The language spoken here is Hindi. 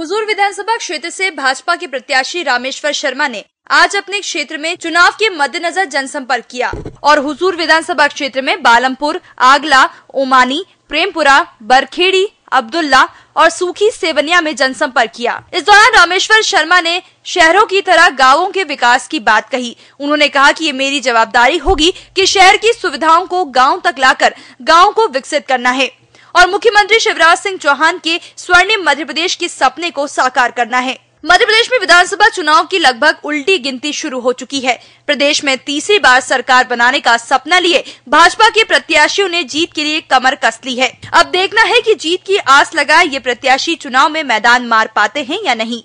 हुजूर विधानसभा क्षेत्र से भाजपा के प्रत्याशी रामेश्वर शर्मा ने आज अपने क्षेत्र में चुनाव के मद्देनजर जनसंपर्क किया और हुजूर विधानसभा क्षेत्र में बालमपुर आगला ओमानी प्रेमपुरा बरखेड़ी अब्दुल्ला और सूखी सेवनिया में जनसंपर्क किया इस दौरान रामेश्वर शर्मा ने शहरों की तरह गांवों के विकास की बात कही उन्होंने कहा कि ये मेरी जवाबदारी होगी कि शहर की सुविधाओं को गांव तक लाकर गांव को विकसित करना है और मुख्यमंत्री शिवराज सिंह चौहान के स्वर्णिम मध्य प्रदेश के सपने को साकार करना है मध्य प्रदेश में विधानसभा चुनाव की लगभग उल्टी गिनती शुरू हो चुकी है प्रदेश में तीसरी बार सरकार बनाने का सपना लिए भाजपा के प्रत्याशियों ने जीत के लिए कमर कस ली है अब देखना है कि जीत की आस लगाए ये प्रत्याशी चुनाव में मैदान मार पाते हैं या नहीं